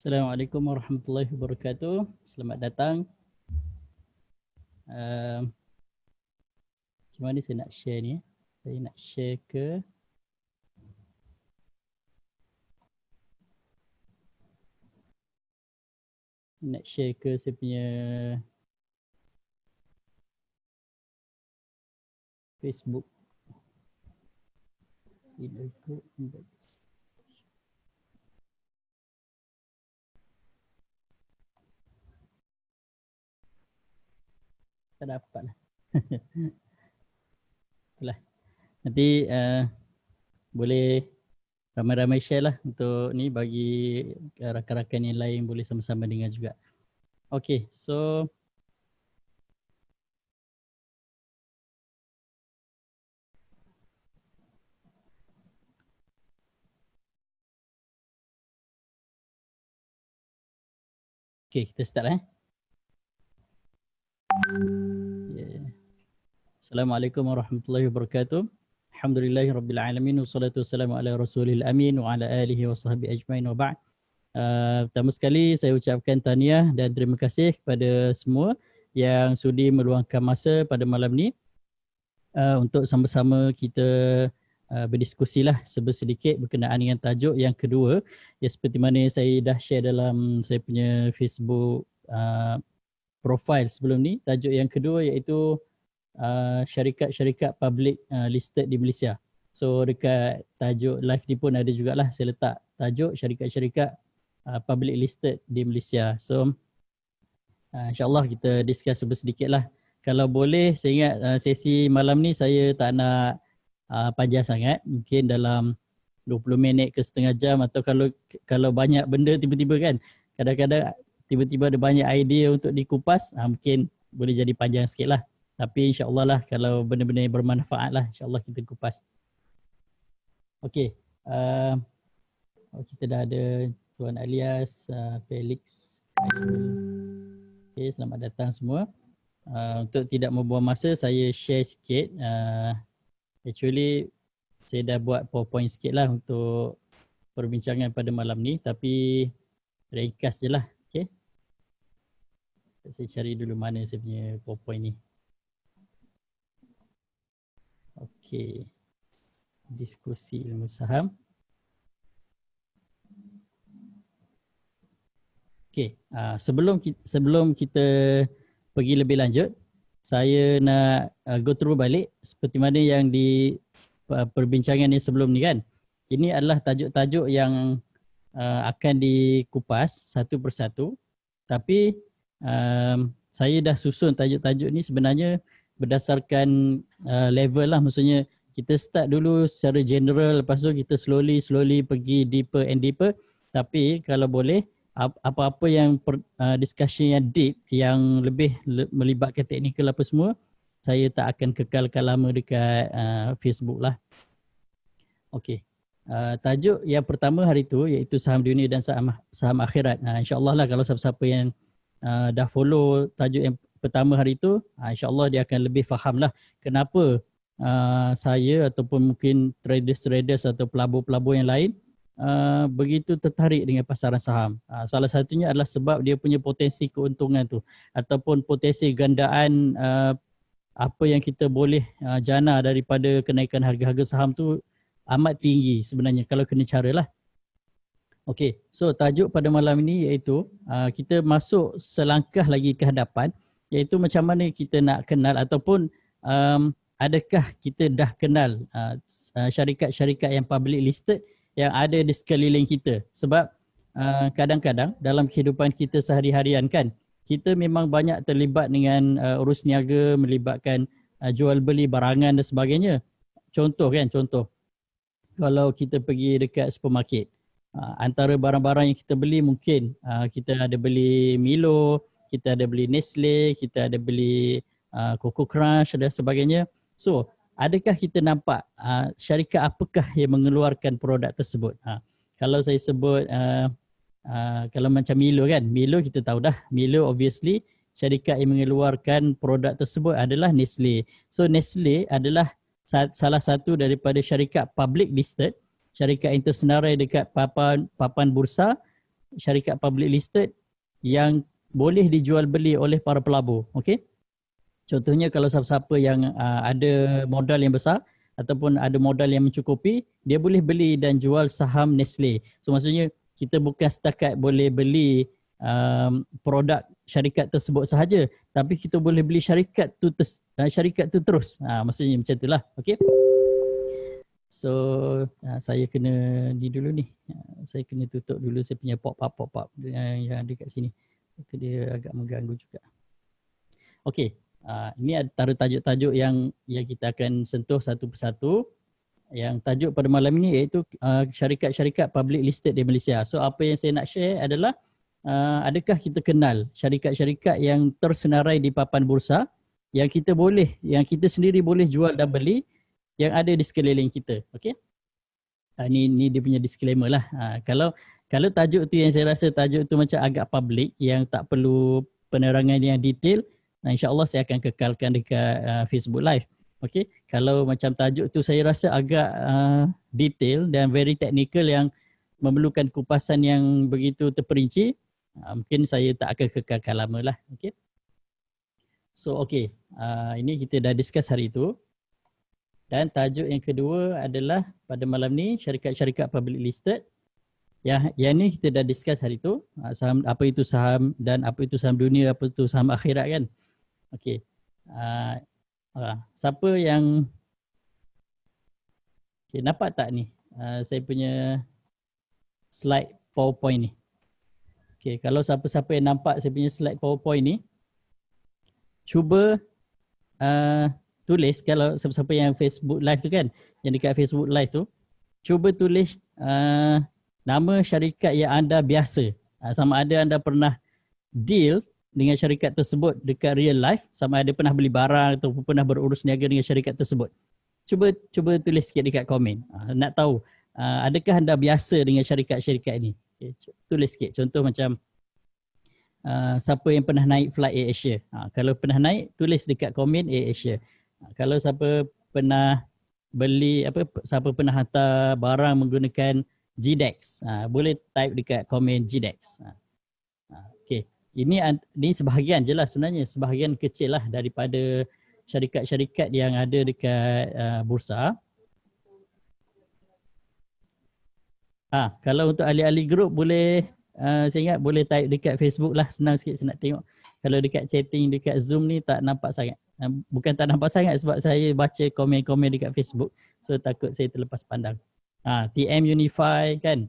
Assalamualaikum warahmatullahi wabarakatuh. Selamat datang. Uh, macam mana saya nak share ni? Saya nak share ke? Nak share ke saya punya Facebook. Ini untuk tak dapat lah. Itulah. Nanti uh, boleh ramai-ramai share lah untuk ni bagi eh, rakan-rakan yang lain boleh sama-sama dengar juga. Okay, so Okay, kita start lah, eh. Assalamualaikum warahmatullahi wabarakatuh. Alhamdulillah rabbil alamin wassalatu wassalamu ala rasulil amin wa ala alihi wa sahbihi ajmain wa ba'd. Uh, pertama sekali saya ucapkan tahniah dan terima kasih kepada semua yang sudi meluangkan masa pada malam ni uh, untuk sama-sama kita uh, berdiskusi lah sedikit berkenaan dengan tajuk yang kedua ya seperti mana saya dah share dalam saya punya Facebook uh, profile sebelum ni tajuk yang kedua iaitu Uh, syarikat-syarikat public uh, listed di Malaysia. So dekat tajuk live ni pun ada jugalah saya letak tajuk syarikat-syarikat uh, public listed di Malaysia. So uh, insyaAllah kita discuss sebesedikit lah. Kalau boleh saya ingat uh, sesi malam ni saya tak nak uh, panjang sangat. Mungkin dalam 20 minit ke setengah jam atau kalau kalau banyak benda tiba-tiba kan. Kadang-kadang tiba-tiba ada banyak idea untuk dikupas. Uh, mungkin boleh jadi panjang sikit lah. Tapi insyaAllah lah kalau benda-benda yang bermanfaat lah insyaAllah kita kupas. Okay. Uh, oh, kita dah ada Tuan Alias, uh, Felix. Okay, selamat datang semua. Uh, untuk tidak membuang masa, saya share sikit. Uh, actually, saya dah buat powerpoint sikit lah untuk perbincangan pada malam ni. Tapi, ringkas je lah. Okay. Saya cari dulu mana saya punya powerpoint ni. Okey. Diskusi ilmu saham. Okey, uh, sebelum kita, sebelum kita pergi lebih lanjut, saya nak uh, go through balik seperti mana yang di uh, perbincangan ni sebelum ni kan. Ini adalah tajuk-tajuk yang uh, akan dikupas satu persatu. Tapi um, saya dah susun tajuk-tajuk ni sebenarnya berdasarkan uh, level lah maksudnya kita start dulu secara general lepas tu kita slowly slowly pergi deeper and deeper tapi kalau boleh apa-apa yang per, uh, discussion yang deep yang lebih le- melibatkan technical apa semua saya tak akan kekalkan lama dekat uh, Facebook lah. Okay. Uh, tajuk yang pertama hari itu iaitu saham dunia dan saham saham akhirat. Uh, InsyaAllah lah kalau siapa-siapa yang uh, dah follow tajuk yang pertama hari tu ah, insyaallah dia akan lebih faham lah kenapa uh, saya ataupun mungkin traders-traders atau pelabur-pelabur yang lain uh, begitu tertarik dengan pasaran saham. Uh, salah satunya adalah sebab dia punya potensi keuntungan tu ataupun potensi gandaan uh, apa yang kita boleh uh, jana daripada kenaikan harga-harga saham tu amat tinggi sebenarnya kalau kena caralah. Okay, so tajuk pada malam ini iaitu uh, kita masuk selangkah lagi ke hadapan iaitu macam mana kita nak kenal ataupun um, adakah kita dah kenal uh, uh, syarikat-syarikat yang public listed yang ada di sekeliling kita sebab uh, kadang-kadang dalam kehidupan kita sehari-harian kan kita memang banyak terlibat dengan uh, urus niaga melibatkan uh, jual beli barangan dan sebagainya contoh kan contoh kalau kita pergi dekat supermarket uh, antara barang-barang yang kita beli mungkin uh, kita ada beli Milo kita ada beli Nestle, kita ada beli uh, Coco Crunch dan sebagainya. So, adakah kita nampak uh, syarikat apakah yang mengeluarkan produk tersebut? Uh, kalau saya sebut, uh, uh, kalau macam Milo kan, Milo kita tahu dah. Milo obviously syarikat yang mengeluarkan produk tersebut adalah Nestle. So, Nestle adalah salah satu daripada syarikat public listed, syarikat yang tersenarai dekat papan, papan bursa, syarikat public listed yang boleh dijual beli oleh para pelabur. Okey. Contohnya kalau siapa-siapa yang uh, ada modal yang besar ataupun ada modal yang mencukupi, dia boleh beli dan jual saham Nestle. So maksudnya kita bukan setakat boleh beli um, produk syarikat tersebut sahaja, tapi kita boleh beli syarikat tu ters, ah, syarikat tu terus. Ha, maksudnya macam itulah. Okey. So ha, saya kena di dulu ni. Ha, saya kena tutup dulu saya punya pop-pop-pop yang, yang ada kat sini ke dia agak mengganggu juga. Okey, uh, ini antara tajuk-tajuk yang yang kita akan sentuh satu persatu. Yang tajuk pada malam ini iaitu uh, syarikat-syarikat public listed di Malaysia. So apa yang saya nak share adalah uh, adakah kita kenal syarikat-syarikat yang tersenarai di papan bursa yang kita boleh yang kita sendiri boleh jual dan beli yang ada di sekeliling kita. Okey. Ini, uh, ini dia punya disclaimer lah. Ha, kalau kalau tajuk tu yang saya rasa tajuk tu macam agak public yang tak perlu penerangan yang detail nah Allah saya akan kekalkan dekat uh, Facebook live okey kalau macam tajuk tu saya rasa agak uh, detail dan very technical yang memerlukan kupasan yang begitu terperinci uh, mungkin saya tak akan kekalkan lama lah okey so okey uh, ini kita dah discuss hari itu dan tajuk yang kedua adalah pada malam ni syarikat-syarikat public listed Ya, yang ni kita dah discuss hari tu, ah, saham apa itu saham dan apa itu saham dunia, apa itu saham akhirat kan. Okey. Uh, uh, siapa yang Okey, nampak tak ni? Uh, saya punya slide PowerPoint ni. Okey, kalau siapa-siapa yang nampak saya punya slide PowerPoint ni, cuba uh, tulis kalau siapa-siapa yang Facebook live tu kan, yang dekat Facebook live tu, cuba tulis uh, nama syarikat yang anda biasa. Ah, sama ada anda pernah deal dengan syarikat tersebut dekat real life, sama ada pernah beli barang atau pernah berurus niaga dengan syarikat tersebut. Cuba cuba tulis sikit dekat komen. Ah, nak tahu ah, adakah anda biasa dengan syarikat-syarikat ini. Eh, tulis sikit. Contoh macam Uh, siapa yang pernah naik flight Air Asia. Ha, kalau pernah naik, tulis dekat komen Air Asia. Ha, kalau siapa pernah beli, apa siapa pernah hantar barang menggunakan GDEX. Ha, boleh type dekat komen GDEX. Ha, ha okay. Ini, ini sebahagian je lah sebenarnya. Sebahagian kecil lah daripada syarikat-syarikat yang ada dekat uh, bursa. Ah, ha, kalau untuk ahli-ahli grup boleh uh, saya ingat boleh type dekat Facebook lah senang sikit saya nak tengok. Kalau dekat chatting dekat Zoom ni tak nampak sangat. Bukan tak nampak sangat sebab saya baca komen-komen dekat Facebook. So takut saya terlepas pandang ha, TM Unify kan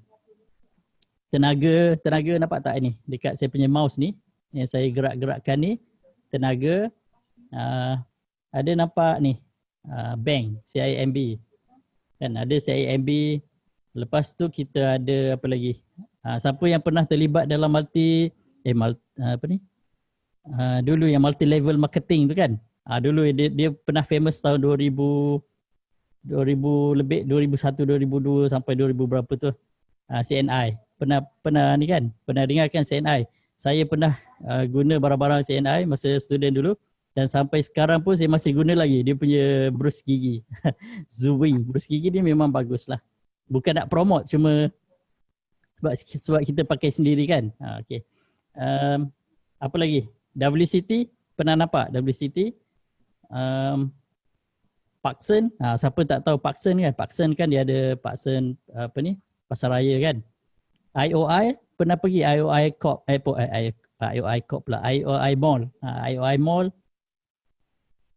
tenaga tenaga nampak tak ini dekat saya punya mouse ni yang saya gerak-gerakkan ni tenaga uh, ada nampak ni uh, bank CIMB kan ada CIMB lepas tu kita ada apa lagi uh, siapa yang pernah terlibat dalam multi eh multi, apa ni uh, dulu yang multi level marketing tu kan uh, dulu dia, dia pernah famous tahun 2000 lebih 2001 2002 sampai 2000 berapa tu uh, ah, CNI pernah pernah ni kan pernah kan CNI saya pernah uh, guna barang-barang CNI masa student dulu dan sampai sekarang pun saya masih guna lagi dia punya brus gigi Zui brus gigi dia memang bagus lah bukan nak promote cuma sebab, sebab kita pakai sendiri kan uh, ah, okay. um, apa lagi WCT pernah nampak WCT um, Paksen, Ha, ah, siapa tak tahu Paksen kan? Paksen kan dia ada Paksen apa ni? Pasaraya kan? IOI pernah pergi IOI Corp Airport eh, IOI, eh, IOI Corp pula. IOI Mall. Ha, ah, IOI Mall.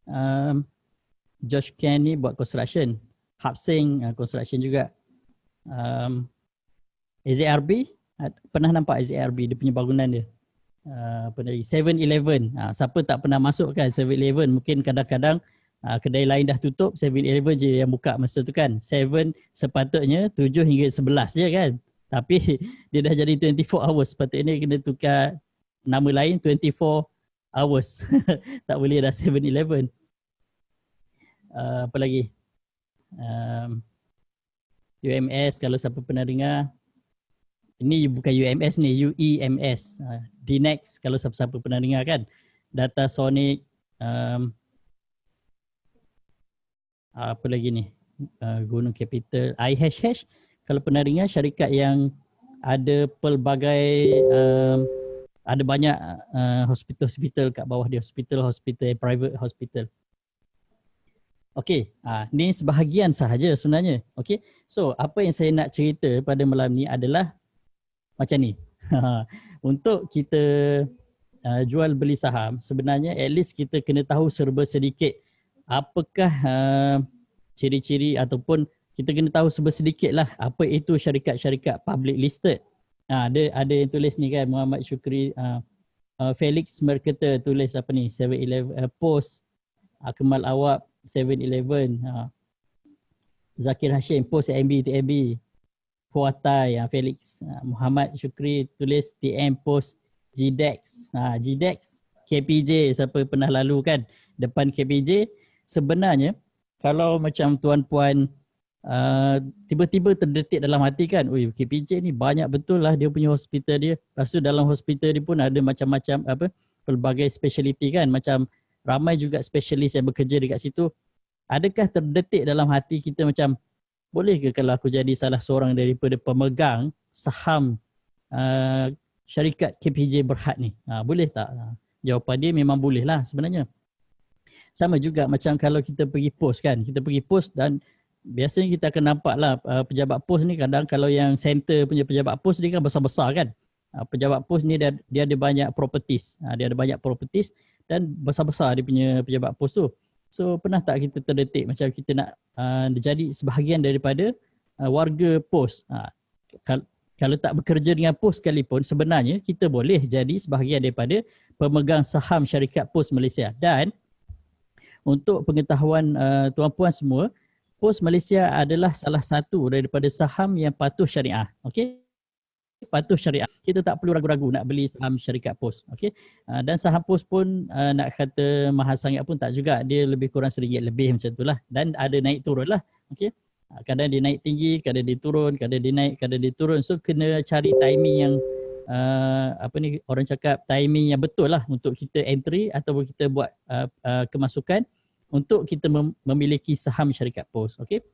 Um, Josh Kenny buat construction. Hapsing uh, ah, construction juga. Um, AZRB. Pernah nampak AZRB dia punya bangunan dia. Uh, apa lagi? 7-Eleven. Uh, siapa tak pernah masuk kan 7-Eleven mungkin kadang-kadang uh, kedai lain dah tutup, 7-Eleven je yang buka masa tu kan. 7 sepatutnya 7 hingga 11 je kan. Tapi dia dah jadi 24 hours. Sepatutnya kena tukar nama lain 24 hours. tak boleh dah 7-Eleven. Uh, ah, apa lagi? Um, ehm, UMS kalau siapa pernah dengar ini bukan UMS ni UEMS uh, ah, Dnex kalau siapa-siapa pernah dengar kan data sonic um, apa lagi ni? Uh, ah, Guna capital hash kalau penarinya syarikat yang ada pelbagai um, ada banyak uh, hospital-hospital kat bawah dia hospital hospital eh, private hospital. Okay, ah ni sebahagian sahaja sebenarnya. Okay, So, apa yang saya nak cerita pada malam ni adalah macam ni. Untuk kita uh, jual beli saham, sebenarnya at least kita kena tahu serba sedikit apakah uh, ciri-ciri ataupun kita kena tahu sebersedikit lah apa itu syarikat-syarikat public listed. Ha, ada, ada yang tulis ni kan Muhammad Syukri, uh, uh, Felix Merketer tulis apa ni, 7-11 uh, post, Akmal Awab 7-11, uh, ha. Zakir Hashim post MB, TMB, Fuatai, uh, Felix, uh, Muhammad Syukri tulis TM post GDEX, uh, GDEX, KPJ siapa pernah lalu kan depan KPJ, sebenarnya kalau macam tuan-puan uh, tiba-tiba terdetik dalam hati kan, ui Bukit Pincik ni banyak betul lah dia punya hospital dia. Lepas tu dalam hospital dia pun ada macam-macam apa pelbagai speciality kan. Macam ramai juga specialist yang bekerja dekat situ. Adakah terdetik dalam hati kita macam boleh ke kalau aku jadi salah seorang daripada pemegang saham uh, syarikat KPJ Berhad ni? Uh, boleh tak? Uh, jawapan dia memang boleh lah sebenarnya sama juga macam kalau kita pergi post kan kita pergi post dan biasanya kita akan nampak lah uh, pejabat pos ni kadang kalau yang center punya pejabat pos ni kan besar-besar kan uh, pejabat pos ni dia, dia ada banyak properties uh, dia ada banyak properties dan besar-besar dia punya pejabat pos tu so pernah tak kita terdetik macam kita nak uh, jadi sebahagian daripada uh, warga pos uh, kalau kalau tak bekerja dengan pos sekalipun sebenarnya kita boleh jadi sebahagian daripada pemegang saham syarikat pos Malaysia dan untuk pengetahuan uh, eh, tuan-puan semua, Post Malaysia adalah salah satu daripada saham yang patuh syariah. Okay, Patuh syariah. Kita tak perlu ragu-ragu nak beli saham syarikat Post. Okay, Uh, dan saham Post pun uh, nak kata mahal sangat pun tak juga. Dia lebih kurang seringgit lebih macam tu lah. Dan ada naik turun lah. Okay, Kadang dia naik tinggi, kadang dia turun, kadang dia naik, kadang dia turun. So kena cari timing yang uh, apa ni orang cakap timing yang betul lah untuk kita entry ataupun kita buat uh, uh, kemasukan untuk kita mem- memiliki saham syarikat POS. Okay.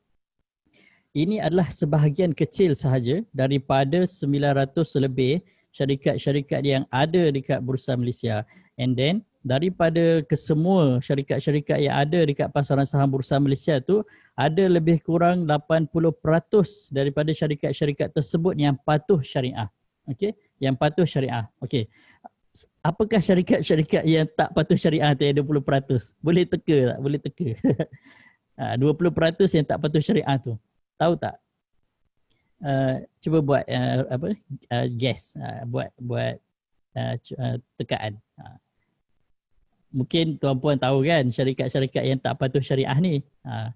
Ini adalah sebahagian kecil sahaja daripada 900 lebih syarikat-syarikat yang ada dekat Bursa Malaysia. And then daripada kesemua syarikat-syarikat yang ada dekat pasaran saham Bursa Malaysia tu ada lebih kurang 80% daripada syarikat-syarikat tersebut yang patuh syariah. Okay yang patuh syariah. Okey. Apakah syarikat-syarikat yang tak patuh syariah tu 20%? Boleh teka tak? Boleh teka. 20% ah, yang tak patuh syariah tu. Tahu tak? Uh, cuba buat uh, apa? Uh, guess. Uh, buat buat uh, tekaan. Uh. Mungkin tuan-puan tahu kan syarikat-syarikat yang tak patuh syariah ni. Uh,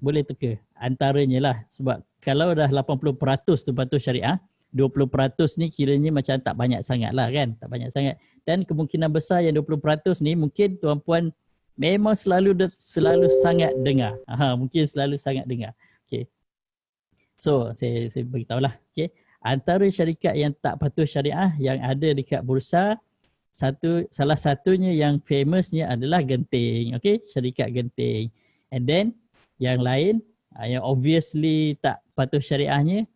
boleh teka. Antaranya lah. Sebab kalau dah 80% tu patuh syariah, 20% ni kiranya macam tak banyak sangat lah kan tak banyak sangat dan kemungkinan besar yang 20% ni mungkin tuan puan memang selalu selalu sangat dengar Aha, mungkin selalu sangat dengar okey so saya saya beritahu lah okey antara syarikat yang tak patuh syariah yang ada dekat bursa satu salah satunya yang famousnya adalah genting okey syarikat genting and then yang lain ah, yang obviously tak patuh syariahnya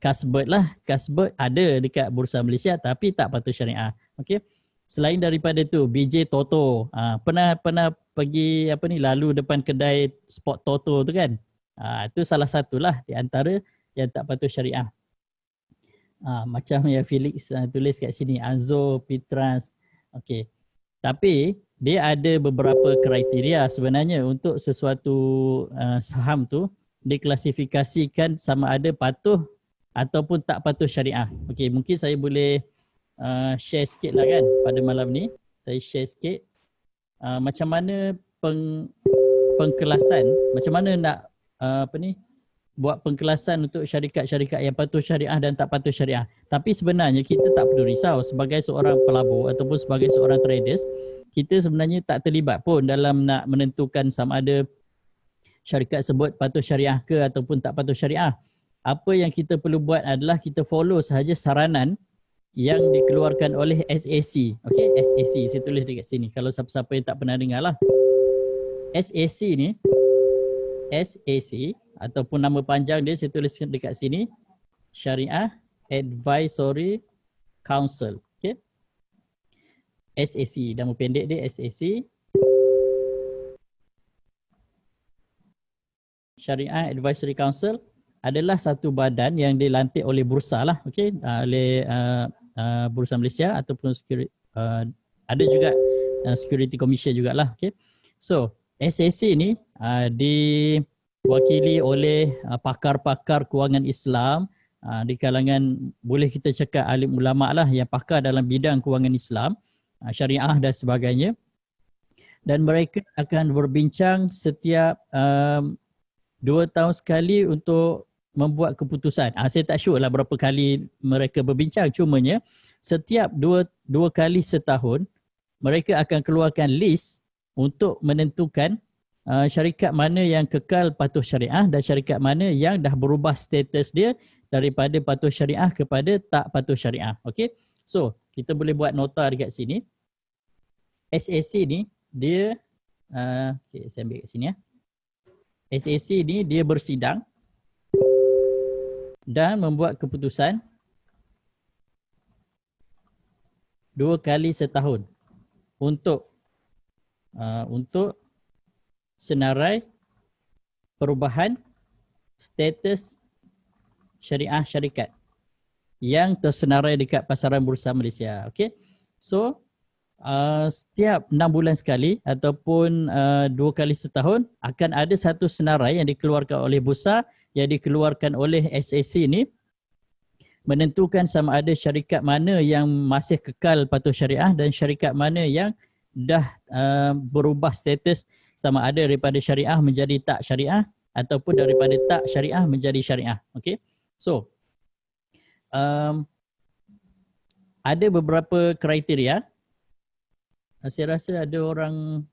Kasbert lah. Kasbert ada dekat Bursa Malaysia tapi tak patut syariah. Okey. Selain daripada tu, BJ Toto. Ha, pernah pernah pergi apa ni lalu depan kedai spot Toto tu kan? Ha, itu salah satulah di antara yang tak patut syariah. Ha, macam yang Felix uh, tulis kat sini. Anzo, Petras. Okey. Tapi dia ada beberapa kriteria sebenarnya untuk sesuatu uh, saham tu diklasifikasikan sama ada patuh ataupun tak patuh syariah. Okey, mungkin saya boleh uh, share sikit lah kan pada malam ni. Saya share sikit uh, macam mana peng, pengkelasan, macam mana nak uh, apa ni, buat pengkelasan untuk syarikat-syarikat yang patuh syariah dan tak patuh syariah. Tapi sebenarnya kita tak perlu risau sebagai seorang pelabur ataupun sebagai seorang traders, kita sebenarnya tak terlibat pun dalam nak menentukan sama ada syarikat sebut patuh syariah ke ataupun tak patuh syariah apa yang kita perlu buat adalah kita follow sahaja saranan yang dikeluarkan oleh SAC. Okay, SAC. Saya tulis dekat sini. Kalau siapa-siapa yang tak pernah dengar lah. SAC ni, SAC ataupun nama panjang dia saya tulis dekat sini. Syariah Advisory Council. Okay. SAC. Nama pendek dia SAC. Syariah Advisory Council adalah satu badan yang dilantik oleh bursa lah, okay, uh, ah, oleh uh, uh, bursa Malaysia ataupun security, uh, ada juga uh, security commission jugalah, okay. So SAC ni uh, diwakili oleh uh, pakar-pakar kewangan Islam uh, di kalangan boleh kita cakap alim ulama lah yang pakar dalam bidang kewangan Islam, uh, syariah dan sebagainya. Dan mereka akan berbincang setiap um, dua tahun sekali untuk membuat keputusan. Ha, saya tak sure lah berapa kali mereka berbincang. Cumanya setiap dua, dua kali setahun mereka akan keluarkan list untuk menentukan uh, syarikat mana yang kekal patuh syariah dan syarikat mana yang dah berubah status dia daripada patuh syariah kepada tak patuh syariah. Okay. So kita boleh buat nota dekat sini. SAC ni dia uh, ah, okay, saya ambil kat sini ya. SAC ni dia bersidang dan membuat keputusan dua kali setahun untuk uh, untuk senarai perubahan status syariah syarikat yang tersenarai dekat pasaran bursa Malaysia. Okay. So uh, setiap enam bulan sekali ataupun uh, dua kali setahun akan ada satu senarai yang dikeluarkan oleh bursa yang dikeluarkan oleh SAC ni menentukan sama ada syarikat mana yang masih kekal patuh syariah dan syarikat mana yang dah uh, berubah status sama ada daripada syariah menjadi tak syariah ataupun daripada tak syariah menjadi syariah Okay, so um ada beberapa kriteria saya rasa ada orang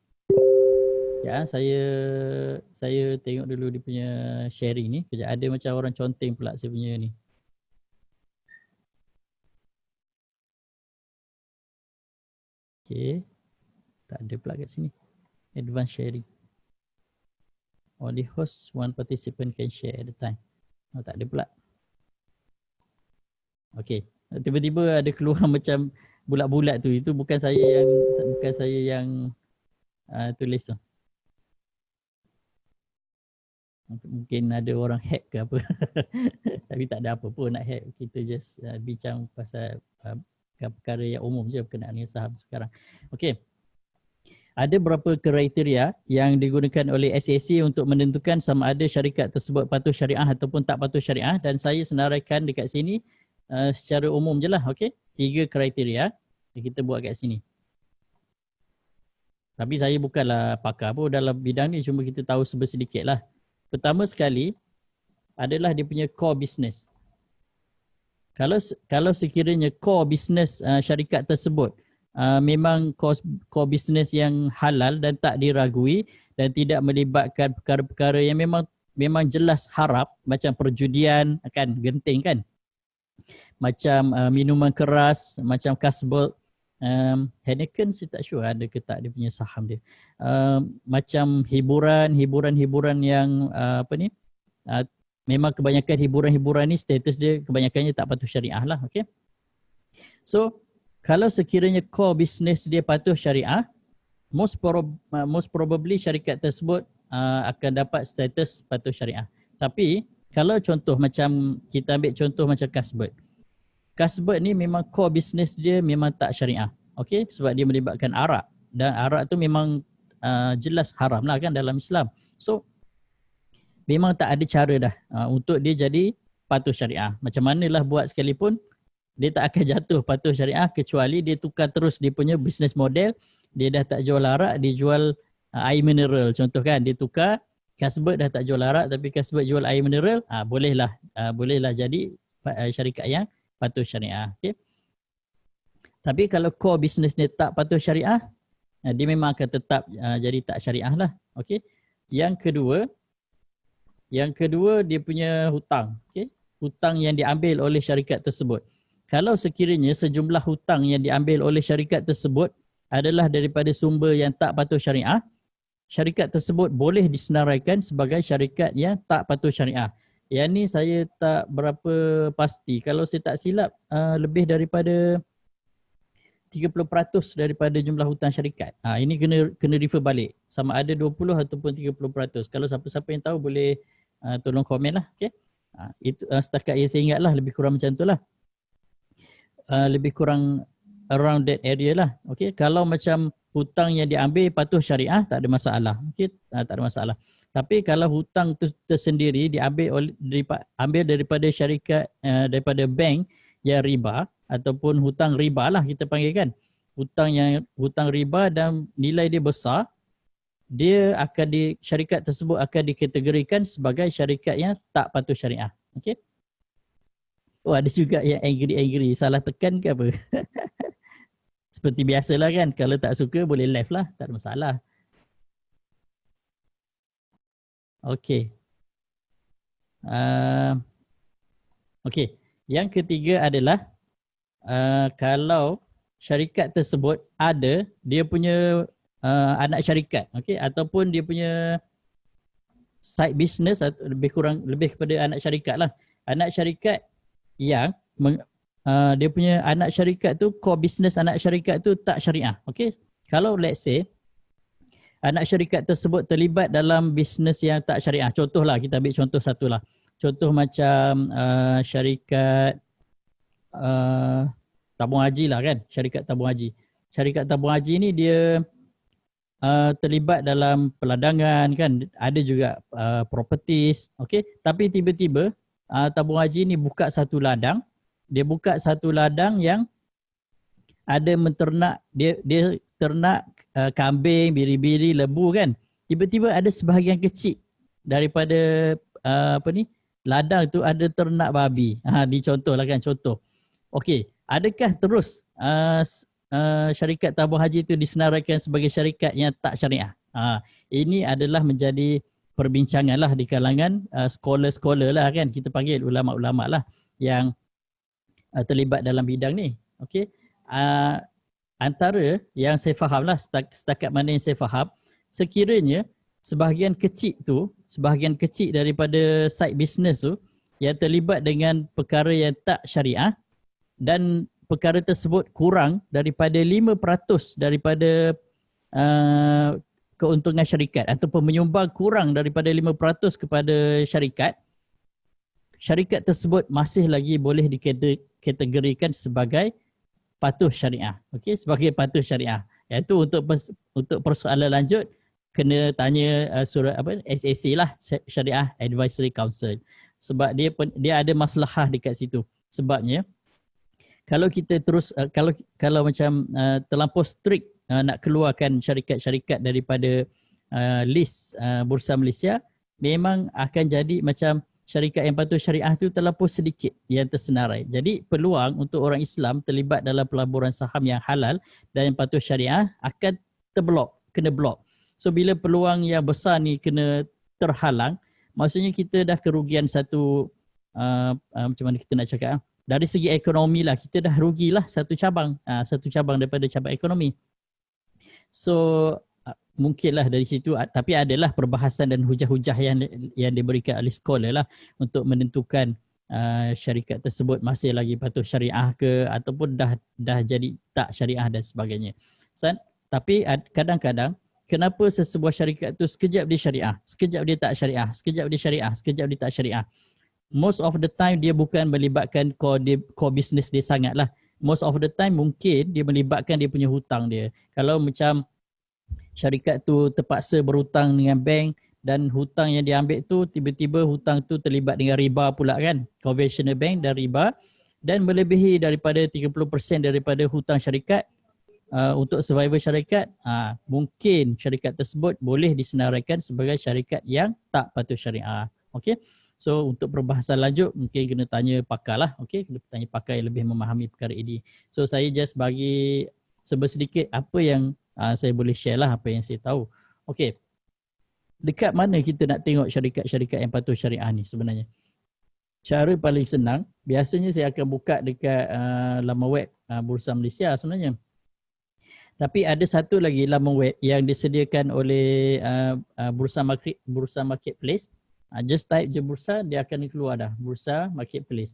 Ya, saya saya tengok dulu dia punya sharing ni. Kejap ada macam orang conteng pula saya punya ni. Okay. Tak ada pula kat sini. Advance sharing. Only host one participant can share at a time. Oh, tak ada pula. Okay. Tiba-tiba ada keluar macam bulat-bulat tu. Itu bukan saya yang bukan saya yang uh, tulis tu. So mungkin ada orang hack ke apa tapi tak ada apa pun nak hack kita just uh, bincang pasal uh, perkara yang umum je berkenaan dengan saham sekarang Okay, ada berapa kriteria yang digunakan oleh SEC untuk menentukan sama ada syarikat tersebut patuh syariah ataupun tak patuh syariah dan saya senaraikan dekat sini uh, secara umum je lah Okay, tiga kriteria yang kita buat kat sini tapi saya bukanlah pakar pun dalam bidang ni cuma kita tahu sebesedikit lah pertama sekali adalah dia punya core business. Kalau kalau sekiranya core business uh, syarikat tersebut uh, memang core, core business yang halal dan tak diragui dan tidak melibatkan perkara-perkara yang memang memang jelas harap macam perjudian kan genting kan macam uh, minuman keras macam kasbol um, Heineken saya tak sure ada ke tak dia punya saham dia. Um, macam hiburan, hiburan-hiburan yang uh, apa ni? Uh, memang kebanyakan hiburan-hiburan ni status dia kebanyakannya tak patuh syariah lah. Okay. So, kalau sekiranya core business dia patuh syariah, most, prob- uh, most probably syarikat tersebut uh, akan dapat status patuh syariah. Tapi, kalau contoh macam kita ambil contoh macam Casbird. Kasbert ni memang core business dia memang tak syariah. Okay? Sebab dia melibatkan arak. Dan arak tu memang uh, jelas haram lah kan dalam Islam. So, memang tak ada cara dah uh, untuk dia jadi patuh syariah. Macam manalah buat sekalipun, dia tak akan jatuh patuh syariah kecuali dia tukar terus dia punya business model. Dia dah tak jual arak, dia jual uh, air mineral. Contoh kan, dia tukar Kasbert dah tak jual arak tapi Kasbert jual air mineral, ah bolehlah, ha, bolehlah jadi uh, syarikat yang patuh syariah. Okay. Tapi kalau core business dia tak patuh syariah, eh, dia memang akan tetap uh, jadi tak syariah lah. Okay. Yang kedua, yang kedua dia punya hutang. Okay. Hutang yang diambil oleh syarikat tersebut. Kalau sekiranya sejumlah hutang yang diambil oleh syarikat tersebut adalah daripada sumber yang tak patuh syariah, syarikat tersebut boleh disenaraikan sebagai syarikat yang tak patuh syariah. Yang ni saya tak berapa pasti. Kalau saya tak silap, uh, lebih daripada 30% daripada jumlah hutang syarikat. Ha, ini kena kena refer balik. Sama ada 20 ataupun 30%. Kalau siapa-siapa yang tahu boleh uh, tolong komen lah. Okay? Ha, ah, itu uh, setakat yang saya ingat lah. Lebih kurang macam tu lah. Uh, lebih kurang around that area lah. Okay? Kalau macam hutang yang diambil patuh syariah, tak ada masalah. Okay? Uh, tak ada masalah. Tapi kalau hutang tu tersendiri diambil oleh ambil daripada syarikat eh, daripada bank yang riba ataupun hutang riba lah kita panggil kan. Hutang yang hutang riba dan nilai dia besar dia akan di syarikat tersebut akan dikategorikan sebagai syarikat yang tak patuh syariah. Okey. Oh ada juga yang angry-angry salah tekan ke apa? Seperti biasalah kan kalau tak suka boleh left lah tak ada masalah. Okey. Uh, Okey. Yang ketiga adalah uh, kalau syarikat tersebut ada dia punya uh, anak syarikat. Okey. Ataupun dia punya side business atau lebih kurang lebih kepada anak syarikat lah. Anak syarikat yang meng, uh, dia punya anak syarikat tu core business anak syarikat tu tak syariah. Okey. Kalau let's say anak syarikat tersebut terlibat dalam bisnes yang tak syariah. Contohlah kita ambil contoh satu lah. Contoh macam uh, syarikat uh, tabung haji lah kan. Syarikat tabung haji. Syarikat tabung haji ni dia uh, terlibat dalam peladangan kan. Ada juga uh, properties. Okay. Tapi tiba-tiba uh, tabung haji ni buka satu ladang. Dia buka satu ladang yang ada menternak dia dia ternak uh, kambing, biri-biri, lebu kan. Tiba-tiba ada sebahagian kecil daripada uh, apa ni? Ladang tu ada ternak babi. Ha contoh, contohlah kan contoh. Okey, adakah terus uh, Uh, syarikat tabung haji itu disenaraikan sebagai syarikat yang tak syariah. Uh, ini adalah menjadi perbincangan lah di kalangan uh, sekolah scholar lah kan. Kita panggil ulama-ulama lah yang uh, terlibat dalam bidang ni. Okey. Uh, antara yang saya faham lah setakat mana yang saya faham sekiranya sebahagian kecil tu sebahagian kecil daripada side business tu yang terlibat dengan perkara yang tak syariah dan perkara tersebut kurang daripada 5% daripada uh, keuntungan syarikat ataupun menyumbang kurang daripada 5% kepada syarikat syarikat tersebut masih lagi boleh dikategorikan sebagai patuh syariah. Okey, sebagai patuh syariah. Iaitu untuk pers- untuk persoalan lanjut kena tanya uh, surat apa SAC lah Syariah Advisory Council. Sebab dia dia ada masalah dekat situ. Sebabnya kalau kita terus uh, kalau kalau macam uh, terlampau strict uh, nak keluarkan syarikat-syarikat daripada uh, list uh, Bursa Malaysia memang akan jadi macam syarikat yang patuh syariah tu terlalu sedikit yang tersenarai. Jadi peluang untuk orang Islam terlibat dalam pelaburan saham yang halal dan yang patuh syariah akan terblok, kena blok. So bila peluang yang besar ni kena terhalang, maksudnya kita dah kerugian satu uh, uh, macam mana kita nak cakap uh? Dari segi ekonomi lah, kita dah rugilah satu cabang, uh, satu cabang daripada cabang ekonomi. So mungkinlah dari situ tapi adalah perbahasan dan hujah-hujah yang yang diberikan oleh scholar lah untuk menentukan uh, syarikat tersebut masih lagi patuh syariah ke ataupun dah dah jadi tak syariah dan sebagainya. San, tapi kadang-kadang kenapa sesebuah syarikat tu sekejap dia syariah, sekejap dia tak syariah, sekejap dia syariah, sekejap dia tak syariah. Most of the time dia bukan melibatkan core dia, core business dia sangatlah. Most of the time mungkin dia melibatkan dia punya hutang dia. Kalau macam syarikat tu terpaksa berhutang dengan bank dan hutang yang diambil tu tiba-tiba hutang tu terlibat dengan riba pula kan conventional bank dan riba dan melebihi daripada 30% daripada hutang syarikat uh, untuk survivor syarikat uh, mungkin syarikat tersebut boleh disenaraikan sebagai syarikat yang tak patut syariah Okay, so untuk perbahasan lanjut mungkin kena tanya pakar lah okey kena tanya pakar yang lebih memahami perkara ini so saya just bagi sebesedikit apa yang uh, saya boleh share lah apa yang saya tahu. Okey. Dekat mana kita nak tengok syarikat-syarikat yang patuh syariah ni sebenarnya? Cara paling senang, biasanya saya akan buka dekat uh, laman web uh, Bursa Malaysia sebenarnya. Tapi ada satu lagi laman web yang disediakan oleh uh, uh, Bursa Market Bursa Marketplace. Uh, just type je bursa dia akan keluar dah, Bursa Marketplace.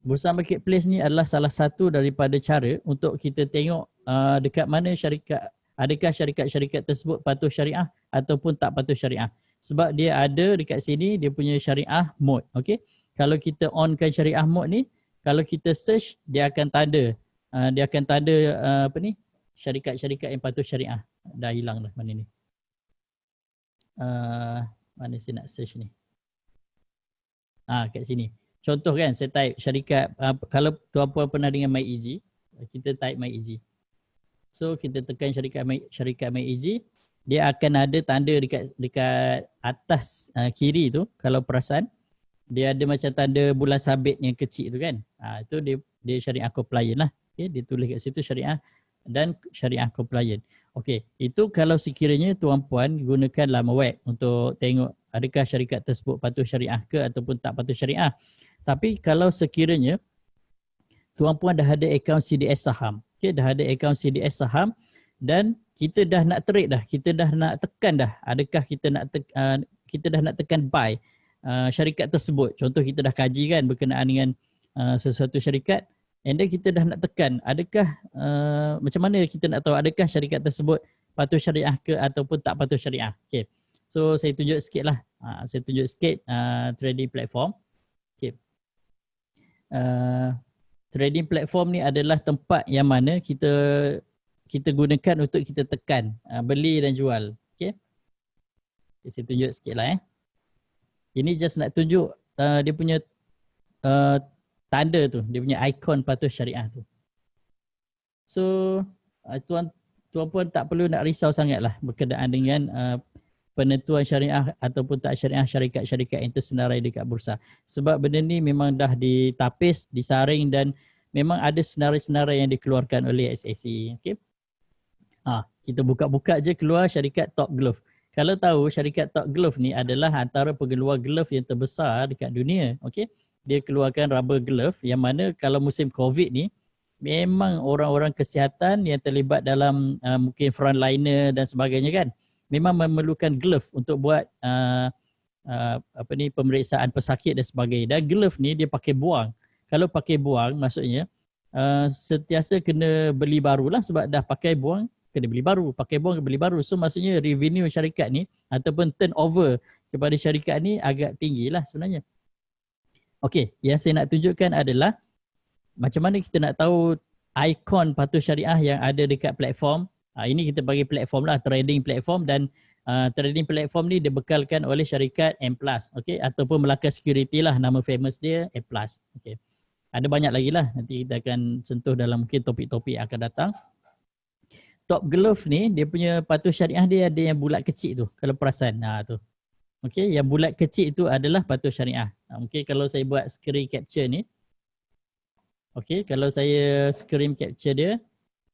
Bursa Marketplace ni adalah salah satu daripada cara untuk kita tengok uh, dekat mana syarikat adakah syarikat-syarikat tersebut patuh syariah ataupun tak patuh syariah. Sebab dia ada dekat sini dia punya syariah mode. Okay. Kalau kita onkan syariah mode ni, kalau kita search dia akan tanda uh, dia akan tanda uh, apa ni syarikat-syarikat yang patuh syariah. Dah hilang dah mana ni. Uh, mana saya nak search ni. Ah kat sini. Contoh kan saya type syarikat uh, kalau tuan-puan pernah dengan My Easy, kita type My Easy. So kita tekan syarikat My, syarikat My Easy, dia akan ada tanda dekat dekat atas uh, kiri tu kalau perasan dia ada macam tanda bulan sabit yang kecil tu kan. Ah uh, itu dia dia syariah compliant lah. Okay, dia tulis kat situ syariah dan syariah compliant. Okey, itu kalau sekiranya tuan-puan gunakanlah laman web untuk tengok adakah syarikat tersebut patuh syariah ke ataupun tak patuh syariah. Tapi kalau sekiranya tuan-puan dah ada akaun CDS saham, okay, dah ada akaun CDS saham dan kita dah nak trade dah, kita dah nak tekan dah. Adakah kita nak te- uh, kita dah nak tekan buy uh, syarikat tersebut. Contoh kita dah kaji kan berkenaan dengan uh, sesuatu syarikat and then kita dah nak tekan. Adakah uh, macam mana kita nak tahu adakah syarikat tersebut patuh syariah ke ataupun tak patuh syariah. Okay. So saya tunjuk sikit lah. Uh, saya tunjuk sikit uh, trading platform. Uh, trading platform ni adalah tempat yang mana kita kita gunakan untuk kita tekan uh, beli dan jual. Okay. saya tunjuk sikit lah, eh. Ini just nak tunjuk uh, dia punya uh, tanda tu, dia punya ikon patuh syariah tu. So uh, tuan tuan pun tak perlu nak risau sangat lah berkenaan dengan uh, penentuan syariah ataupun tak syariah syarikat-syarikat yang tersenarai dekat bursa. Sebab benda ni memang dah ditapis, disaring dan memang ada senarai-senarai yang dikeluarkan oleh SSE. Okay. Ha, kita buka-buka je keluar syarikat Top Glove. Kalau tahu syarikat Top Glove ni adalah antara pengeluar glove yang terbesar dekat dunia. Okay. Dia keluarkan rubber glove yang mana kalau musim COVID ni memang orang-orang kesihatan yang terlibat dalam uh, mungkin frontliner dan sebagainya kan memang memerlukan glove untuk buat uh, uh, apa ni pemeriksaan pesakit dan sebagainya dan glove ni dia pakai buang kalau pakai buang maksudnya uh, sentiasa kena beli baru lah sebab dah pakai buang kena beli baru pakai buang kena beli baru so maksudnya revenue syarikat ni ataupun turnover kepada syarikat ni agak tinggi lah sebenarnya Okey, yang saya nak tunjukkan adalah macam mana kita nak tahu ikon patuh syariah yang ada dekat platform Uh, ini kita bagi platform lah, trading platform dan uh, trading platform ni dibekalkan oleh syarikat M+. Okay, ataupun Melaka Security lah nama famous dia, M+. Okay. Ada banyak lagi lah, nanti kita akan sentuh dalam mungkin topik-topik akan datang. Top Glove ni, dia punya patuh syariah dia ada yang bulat kecil tu, kalau perasan. Ha, tu. Okay, yang bulat kecil tu adalah patuh syariah. Ha, mungkin kalau saya buat screen capture ni, Okay, kalau saya screen capture dia,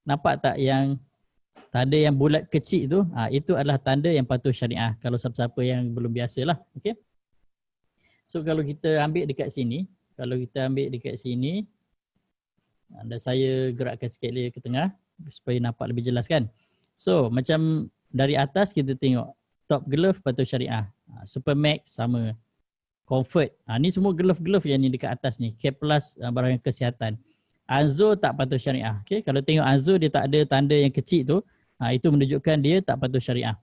nampak tak yang tanda yang bulat kecil tu ha, itu adalah tanda yang patuh syariah kalau siapa-siapa yang belum biasa lah, okey so kalau kita ambil dekat sini kalau kita ambil dekat sini anda saya gerakkan sikit layer ke tengah supaya nampak lebih jelas kan so macam dari atas kita tengok top glove patuh syariah ha, super max sama comfort ha, ni semua glove-glove yang ni dekat atas ni K plus ha, barang kesihatan Anzo tak patuh syariah. Okay. Kalau tengok Anzo dia tak ada tanda yang kecil tu. Ha, itu menunjukkan dia tak patuh syariah.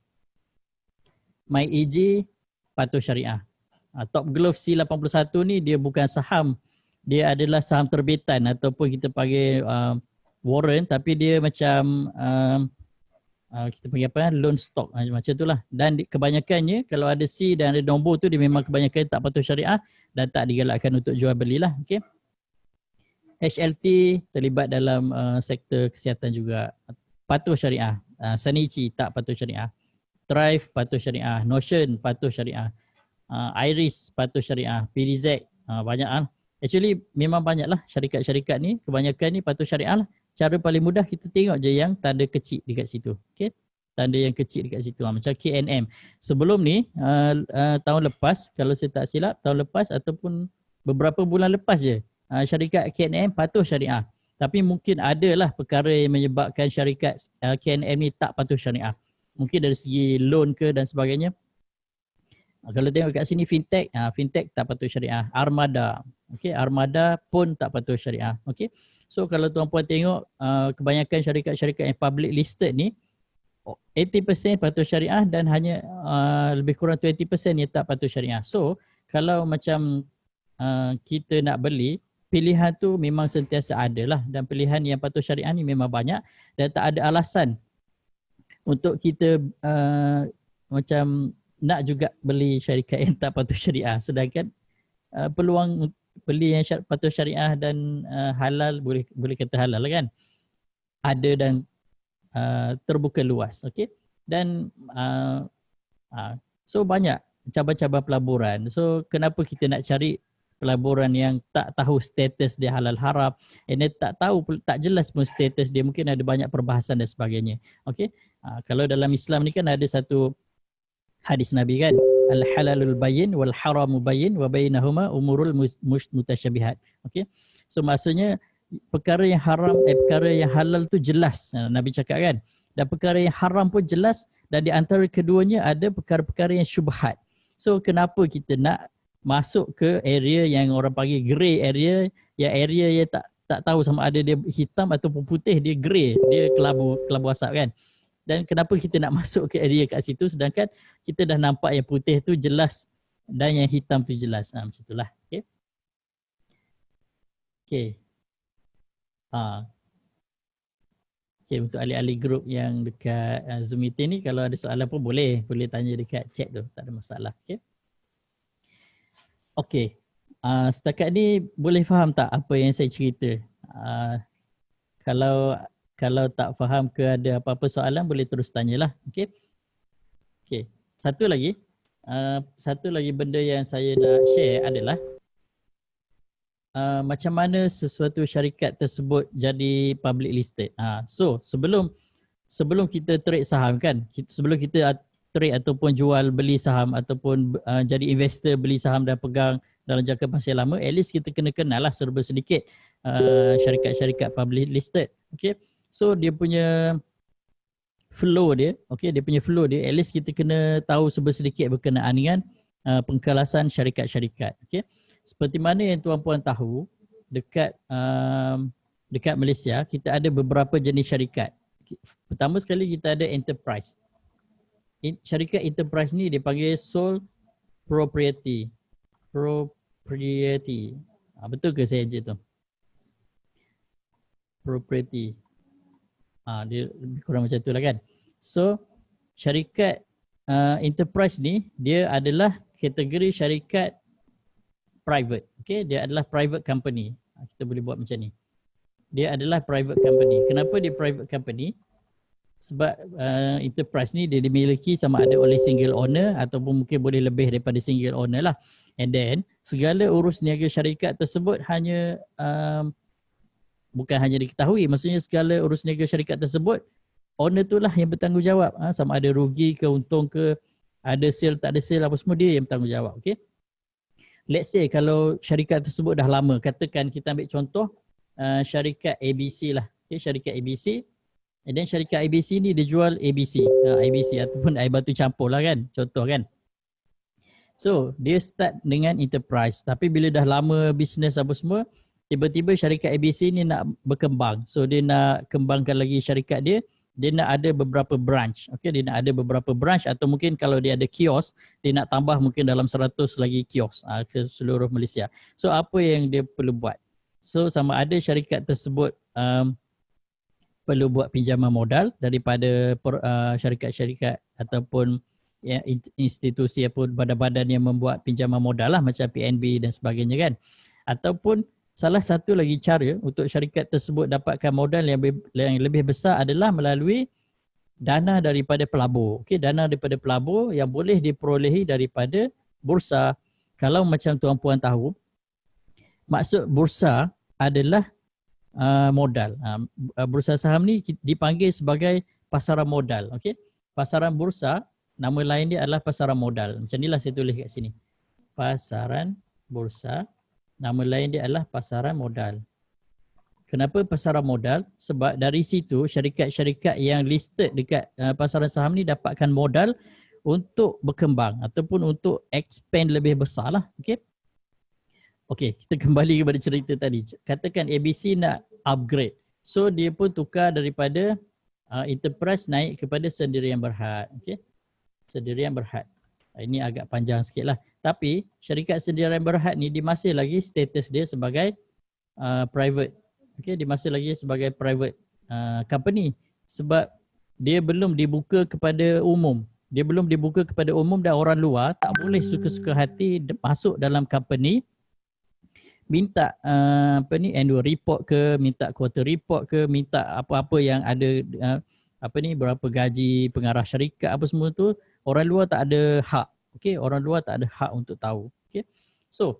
My EG patuh syariah. Ha, Top Glove C81 ni dia bukan saham. Dia adalah saham terbitan ataupun kita panggil uh, warrant tapi dia macam uh, uh, kita panggil apa loan stock macam ha, macam tu lah. Dan kebanyakannya kalau ada C dan ada nombor tu dia memang kebanyakan tak patuh syariah dan tak digalakkan untuk jual belilah. Okay. HLT terlibat dalam uh, sektor kesihatan juga patuh syariah. Uh, ah, Senici tak patuh syariah. Thrive patuh syariah. Notion patuh syariah. Uh, Iris patuh syariah. PDZ uh, ah, banyak lah. Actually memang banyak lah syarikat-syarikat ni. Kebanyakan ni patuh syariah lah. Cara paling mudah kita tengok je yang tanda kecil dekat situ. Okay. Tanda yang kecil dekat situ. Macam KNM. Sebelum ni, uh, uh, tahun lepas, kalau saya tak silap, tahun lepas ataupun beberapa bulan lepas je, uh, syarikat KNM patuh syariah tapi mungkin adalah perkara yang menyebabkan syarikat uh, eh, KNM ni tak patuh syariah. Mungkin dari segi loan ke dan sebagainya. Uh, kalau tengok kat sini fintech, uh, fintech tak patuh syariah. Armada, okay, armada pun tak patuh syariah. Okay. So kalau tuan puan tengok uh, kebanyakan syarikat-syarikat yang public listed ni 80% patuh syariah dan hanya uh, lebih kurang 20% yang tak patuh syariah. So kalau macam uh, kita nak beli pilihan tu memang sentiasa ada lah dan pilihan yang patut syariah ni memang banyak dan tak ada alasan untuk kita uh, macam nak juga beli syarikat yang tak patut syariah sedangkan uh, peluang beli yang syar- patut syariah dan uh, halal boleh boleh kata halal kan ada dan uh, terbuka luas okey dan uh, uh, so banyak cabang-cabang pelaburan so kenapa kita nak cari pelaburan yang tak tahu status dia halal haram ini tak tahu tak jelas pun status dia mungkin ada banyak perbahasan dan sebagainya okey uh, ha, kalau dalam Islam ni kan ada satu hadis nabi kan al halalul bayyin wal haramu bayyin wa bainahuma umurul mutasyabihat okey so maksudnya perkara yang haram eh, perkara yang halal tu jelas uh, nabi cakap kan dan perkara yang haram pun jelas dan di antara keduanya ada perkara-perkara yang syubhat. So kenapa kita nak masuk ke area yang orang panggil grey area yang area yang tak tak tahu sama ada dia hitam ataupun putih dia grey dia kelabu kelabu asap kan dan kenapa kita nak masuk ke area kat situ sedangkan kita dah nampak yang putih tu jelas dan yang hitam tu jelas ha, macam itulah okey okey ha. okey untuk ahli-ahli grup yang dekat uh, Zoom meeting ni kalau ada soalan pun boleh boleh tanya dekat chat tu tak ada masalah okey Okay. Uh, ah, setakat ni boleh faham tak apa yang saya cerita? Uh, kalau kalau tak faham ke ada apa-apa soalan boleh terus tanyalah. Okay. Okay. Satu lagi. Uh, satu lagi benda yang saya nak share adalah Uh, macam mana sesuatu syarikat tersebut jadi public listed. Uh, so sebelum sebelum kita trade saham kan, sebelum kita trade ataupun jual beli saham ataupun uh, jadi investor beli saham dan pegang dalam jangka masa yang lama at least kita kena kenal lah serba sedikit uh, syarikat-syarikat public listed okay so dia punya flow dia okay dia punya flow dia at least kita kena tahu serba sedikit berkenaan dengan uh, pengkelasan syarikat-syarikat okay seperti mana yang tuan-puan tahu dekat um, dekat Malaysia kita ada beberapa jenis syarikat pertama sekali kita ada enterprise syarikat enterprise ni dipanggil sole propriety. Propriety. Ha, betul ke saya je tu? Propriety. Ha, dia lebih kurang macam tu lah kan. So syarikat uh, enterprise ni dia adalah kategori syarikat private. Okay, dia adalah private company. Kita boleh buat macam ni. Dia adalah private company. Kenapa dia private company? sebab uh, enterprise ni dia dimiliki sama ada oleh single owner ataupun mungkin boleh lebih daripada single owner lah and then segala urus niaga syarikat tersebut hanya um, bukan hanya diketahui maksudnya segala urus niaga syarikat tersebut owner tu lah yang bertanggungjawab ha, sama ada rugi ke untung ke ada sale tak ada sale apa semua dia yang bertanggungjawab okay let's say kalau syarikat tersebut dah lama katakan kita ambil contoh uh, syarikat ABC lah okay, syarikat ABC And then syarikat ABC ni dia jual ABC. Uh, ah, IBC ataupun air batu campur lah kan. Contoh kan. So dia start dengan enterprise. Tapi bila dah lama bisnes apa semua, tiba-tiba syarikat ABC ni nak berkembang. So dia nak kembangkan lagi syarikat dia. Dia nak ada beberapa branch. Okay, dia nak ada beberapa branch atau mungkin kalau dia ada kios, dia nak tambah mungkin dalam 100 lagi kios uh, ke seluruh Malaysia. So apa yang dia perlu buat? So sama ada syarikat tersebut um, perlu buat pinjaman modal daripada per, uh, syarikat-syarikat ataupun ya, institusi ataupun badan-badan yang membuat pinjaman modal lah macam PNB dan sebagainya kan ataupun salah satu lagi cara untuk syarikat tersebut dapatkan modal yang lebih, yang lebih besar adalah melalui dana daripada pelabur okey dana daripada pelabur yang boleh diperolehi daripada bursa kalau macam tuan-puan tahu maksud bursa adalah Uh, modal. Uh, uh, bursa saham ni dipanggil sebagai pasaran modal. Okay? Pasaran bursa, nama lain dia adalah pasaran modal. Macam inilah saya tulis kat sini. Pasaran bursa, nama lain dia adalah pasaran modal. Kenapa pasaran modal? Sebab dari situ syarikat-syarikat yang listed dekat pasaran saham ni dapatkan modal untuk berkembang ataupun untuk expand lebih besar lah. Okay? Okay, kita kembali kepada cerita tadi. Katakan ABC nak upgrade. So, dia pun tukar daripada uh, Enterprise naik kepada sendiri yang berhad. Okay. Sendiri yang berhad. Ah, ini agak panjang sikit lah. Tapi, syarikat sendiri yang berhad ni, dia masih lagi status dia sebagai uh, private. Okay, dia masih lagi sebagai private uh, company. Sebab dia belum dibuka kepada umum. Dia belum dibuka kepada umum dan orang luar tak boleh suka-suka hati masuk dalam company minta uh, apa ni annual report ke minta quarter report ke minta apa-apa yang ada uh, apa ni berapa gaji pengarah syarikat apa semua tu orang luar tak ada hak okey orang luar tak ada hak untuk tahu okey so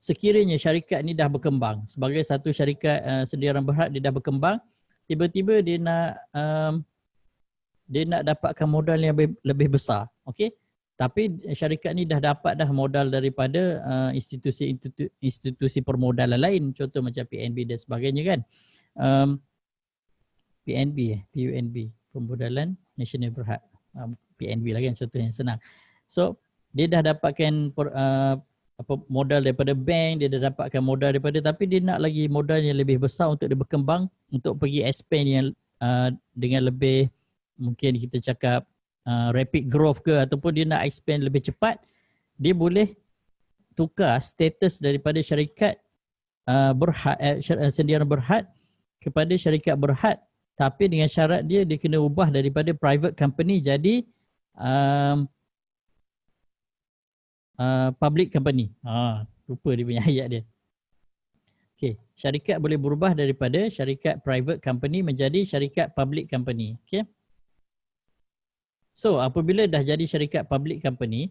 sekiranya syarikat ni dah berkembang sebagai satu syarikat uh, sediaran berhad dia dah berkembang tiba-tiba dia nak um, dia nak dapatkan modal yang lebih, lebih besar okey tapi eh, syarikat ni dah dapat dah modal daripada uh, institusi institusi permodalan lain contoh macam PNB dan sebagainya kan. Um, PNB eh, PUNB, Permodalan Nasional Berhad. Um, PNB lagi kan contoh yang senang. So dia dah dapatkan per, uh, apa modal daripada bank, dia dah dapatkan modal daripada tapi dia nak lagi modal yang lebih besar untuk dia berkembang, untuk pergi expand yang uh, dengan lebih mungkin kita cakap Uh, rapid growth ke ataupun dia nak expand lebih cepat dia boleh tukar status daripada syarikat uh, berhad uh, eh, eh, sendirian berhad kepada syarikat berhad tapi dengan syarat dia dia kena ubah daripada private company jadi um, uh, public company. Ha, lupa dia punya ayat dia. Okay, syarikat boleh berubah daripada syarikat private company menjadi syarikat public company. Okay. So apabila dah jadi syarikat public company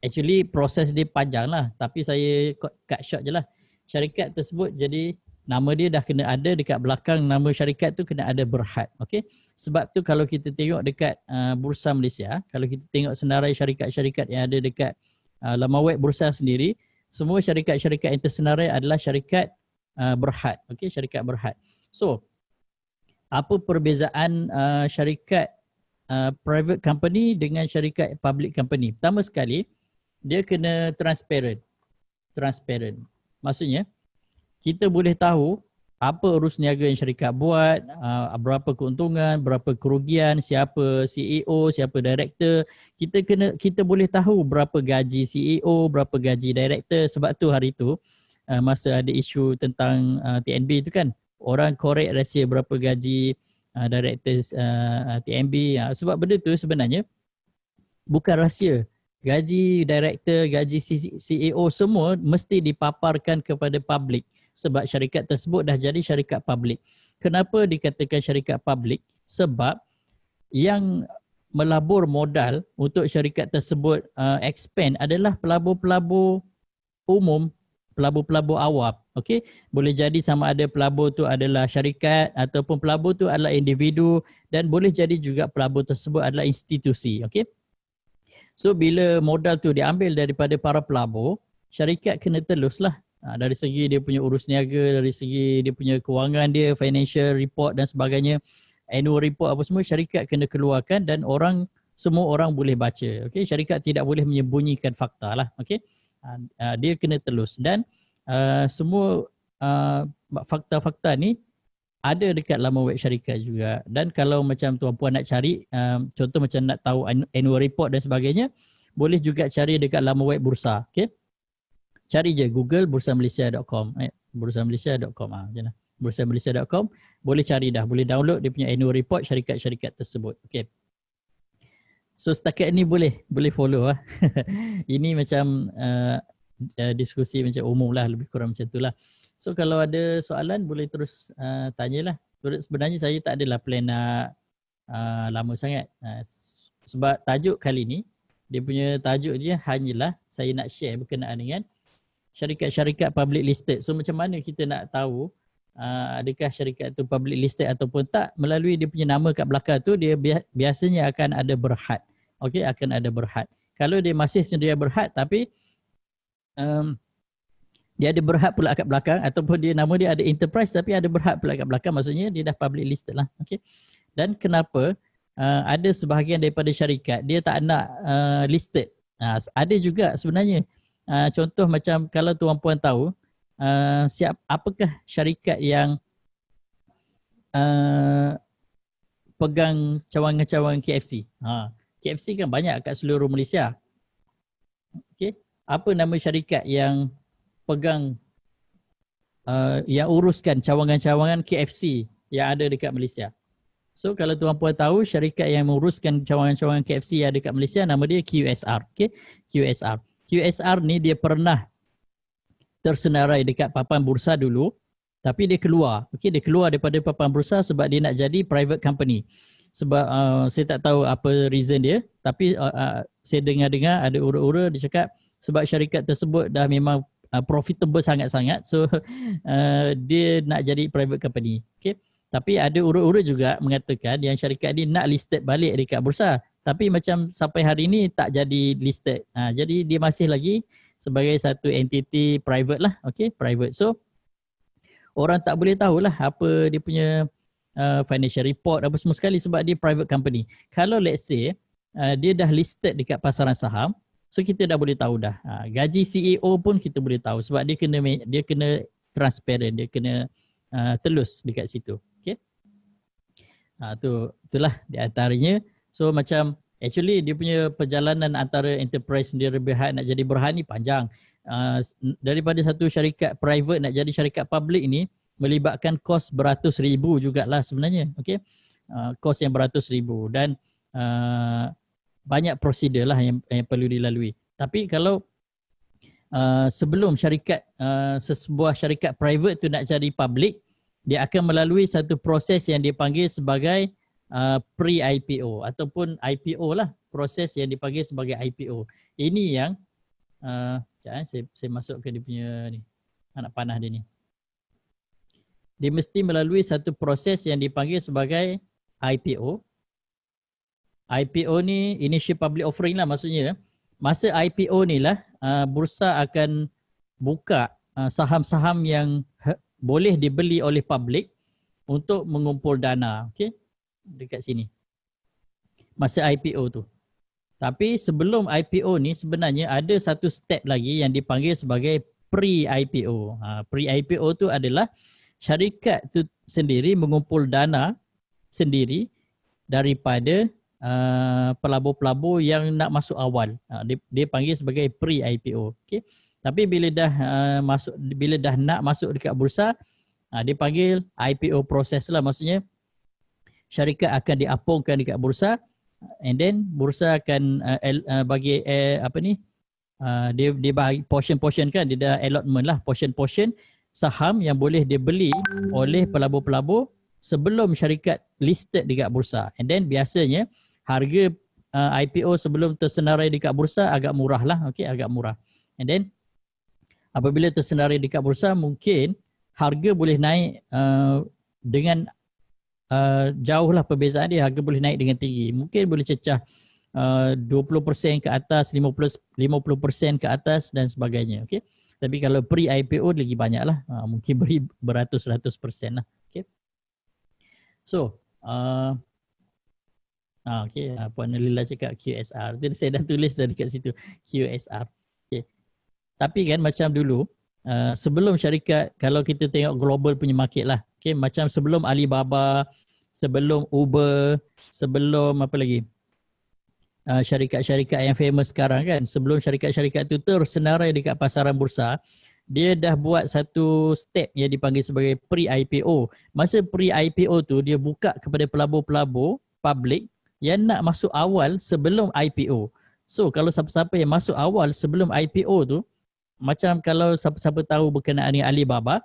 Actually proses dia panjang lah tapi saya cut short je lah Syarikat tersebut jadi nama dia dah kena ada dekat belakang nama syarikat tu kena ada berhad okay? Sebab tu kalau kita tengok dekat uh, bursa Malaysia Kalau kita tengok senarai syarikat-syarikat yang ada dekat uh, Lamawet bursa sendiri Semua syarikat-syarikat yang tersenarai adalah syarikat uh, berhad okay? Syarikat berhad So apa perbezaan uh, syarikat Uh, private company dengan syarikat public company. Pertama sekali, dia kena transparent. Transparent. Maksudnya, kita boleh tahu apa urus niaga yang syarikat buat, uh, berapa keuntungan, berapa kerugian, siapa CEO, siapa director. Kita kena kita boleh tahu berapa gaji CEO, berapa gaji director. Sebab tu hari tu uh, masa ada isu tentang uh, TNB tu kan, orang korek rahsia berapa gaji uh, uh, director uh, uh TMB uh, sebab benda tu sebenarnya bukan rahsia gaji director gaji CEO semua mesti dipaparkan kepada publik sebab syarikat tersebut dah jadi syarikat publik kenapa dikatakan syarikat publik sebab yang melabur modal untuk syarikat tersebut uh, expand adalah pelabur-pelabur umum pelabur-pelabur awam Okey, boleh jadi sama ada pelabur tu adalah syarikat ataupun pelabur tu adalah individu dan boleh jadi juga pelabur tersebut adalah institusi. Okey. So bila modal tu diambil daripada para pelabur, syarikat kena teruslah ha, dari segi dia punya urus niaga, dari segi dia punya kewangan dia, financial report dan sebagainya, annual report apa semua syarikat kena keluarkan dan orang semua orang boleh baca. Okey, syarikat tidak boleh menyembunyikan fakta lah. Okey. Ha, ha dia kena telus dan Eh, semua uh, fakta-fakta ni ada dekat laman web syarikat juga dan kalau macam tuan-puan nak cari um, contoh macam nak tahu annual report dan sebagainya boleh juga cari dekat laman web bursa okey cari je google bursamalaysia.com eh bursamalaysia.com ah ha, lah. bursamalaysia.com boleh cari dah boleh download dia punya annual report syarikat-syarikat tersebut okey so setakat ni boleh boleh follow ah ini macam uh, uh, diskusi macam umum lah lebih kurang macam tu lah. So kalau ada soalan boleh terus uh, lah. Sebenarnya saya tak adalah plan nak uh, lama sangat. Uh, sebab tajuk kali ni dia punya tajuk dia hanyalah saya nak share berkenaan dengan syarikat-syarikat public listed. So macam mana kita nak tahu uh, adakah syarikat tu public listed ataupun tak melalui dia punya nama kat belakang tu dia bi- biasanya akan ada berhad. Okay, akan ada berhad. Kalau dia masih sendirian berhad tapi um, dia ada berhak pula kat belakang ataupun dia nama dia ada enterprise tapi ada berhak pula kat belakang maksudnya dia dah public listed lah okay. dan kenapa uh, ada sebahagian daripada syarikat dia tak nak uh, listed uh, ada juga sebenarnya uh, contoh macam kalau tuan puan tahu uh, siap apakah syarikat yang uh, pegang cawangan-cawangan KFC ha. KFC kan banyak kat seluruh Malaysia apa nama syarikat yang pegang uh, yang uruskan cawangan-cawangan KFC yang ada dekat Malaysia. So kalau tuan puan tahu syarikat yang menguruskan cawangan-cawangan KFC yang ada dekat Malaysia nama dia QSR. Okay? QSR. QSR ni dia pernah tersenarai dekat papan bursa dulu tapi dia keluar. Okay? Dia keluar daripada papan bursa sebab dia nak jadi private company. Sebab uh, saya tak tahu apa reason dia tapi uh, uh, saya dengar-dengar ada ura-ura dia cakap sebab syarikat tersebut dah memang uh, profitable sangat-sangat so uh, dia nak jadi private company okay tapi ada urut-urut juga mengatakan yang syarikat ni nak listed balik dekat bursa tapi macam sampai hari ni tak jadi listed ha, jadi dia masih lagi sebagai satu entity private lah okay private so orang tak boleh tahulah apa dia punya uh, financial report apa semua sekali sebab dia private company kalau let's say uh, dia dah listed dekat pasaran saham So kita dah boleh tahu dah. Uh, gaji CEO pun kita boleh tahu sebab dia kena dia kena transparent, dia kena uh, telus dekat situ. Okey. Ah ha, uh, tu itulah di antaranya. So macam actually dia punya perjalanan antara enterprise sendiri berhad nak jadi berhad panjang. Uh, daripada satu syarikat private nak jadi syarikat public ni melibatkan kos beratus ribu jugalah sebenarnya Okay, uh, kos yang beratus ribu dan uh, banyak prosedur lah yang, yang perlu dilalui. Tapi kalau uh, sebelum syarikat, uh, sesebuah syarikat private tu nak jadi public, dia akan melalui satu proses yang dipanggil sebagai uh, pre-IPO ataupun IPO lah. Proses yang dipanggil sebagai IPO. Ini yang, uh, sekejap eh, saya, saya masuk ke dia punya ni, anak ah, panah dia ni. Dia mesti melalui satu proses yang dipanggil sebagai IPO IPO ni initial public offering lah maksudnya ya. masa IPO ni lah uh, bursa akan buka uh, saham-saham yang boleh dibeli oleh public untuk mengumpul dana okey dekat sini masa IPO tu tapi sebelum IPO ni sebenarnya ada satu step lagi yang dipanggil sebagai pre IPO ha, pre IPO tu adalah syarikat tu sendiri mengumpul dana sendiri daripada Uh, pelabur-pelabur yang nak masuk awal. Uh, dia, dia panggil sebagai pre-IPO. Okey. Tapi bila dah uh, masuk, bila dah nak masuk dekat bursa, uh, dia panggil IPO process lah. Maksudnya syarikat akan diapungkan dekat bursa, uh, and then bursa akan uh, uh, bagi uh, apa ni? Uh, dia dia bagi portion-portion kan? Dia dah allotment lah, portion-portion saham yang boleh dia beli oleh pelabur-pelabur sebelum syarikat listed dekat bursa. And then biasanya harga uh, IPO sebelum tersenarai dekat bursa agak murah lah. Okay, agak murah. And then apabila tersenarai dekat bursa mungkin harga boleh naik uh, dengan uh, jauh lah perbezaan dia. Harga boleh naik dengan tinggi. Mungkin boleh cecah uh, 20% ke atas, 50%, 50% ke atas dan sebagainya. Okay. Tapi kalau pre-IPO lagi banyak lah. Uh, mungkin beri beratus-ratus persen lah. Okay. So, uh, Ah, okay. Ah, Puan Lila cakap QSR. Jadi saya dah tulis dah dekat situ. QSR. Okay. Tapi kan macam dulu, uh, sebelum syarikat, kalau kita tengok global punya market lah. Okay. Macam sebelum Alibaba, sebelum Uber, sebelum apa lagi? Uh, syarikat-syarikat yang famous sekarang kan sebelum syarikat-syarikat itu tersenarai dekat pasaran bursa dia dah buat satu step yang dipanggil sebagai pre-IPO. Masa pre-IPO tu dia buka kepada pelabur-pelabur public yang nak masuk awal sebelum IPO. So kalau siapa-siapa yang masuk awal sebelum IPO tu, macam kalau siapa-siapa tahu berkenaan dengan Alibaba,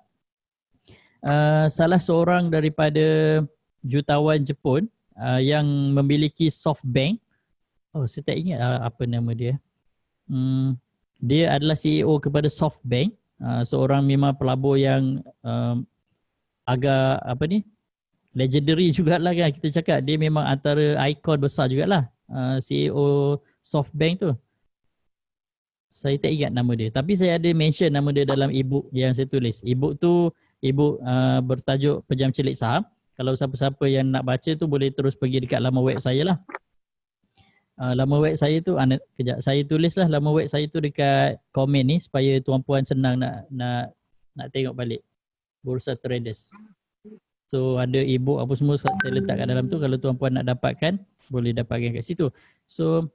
uh, salah seorang daripada jutawan Jepun uh, yang memiliki SoftBank, oh saya tak ingat uh, apa nama dia. Hmm, dia adalah CEO kepada SoftBank, uh, seorang memang pelabur yang uh, agak apa ni legendary jugalah kan kita cakap dia memang antara ikon besar jugalah uh, CEO SoftBank tu saya tak ingat nama dia tapi saya ada mention nama dia dalam e yang saya tulis e tu e bertajuk pejam celik saham kalau siapa-siapa yang nak baca tu boleh terus pergi dekat laman web saya lah uh, laman web saya tu uh, kejap saya tulis lah lama web saya tu dekat komen ni supaya tuan-puan senang nak nak nak tengok balik Bursa Traders So ada e apa semua saya letak kat dalam tu kalau tuan puan nak dapatkan boleh dapatkan kat situ. So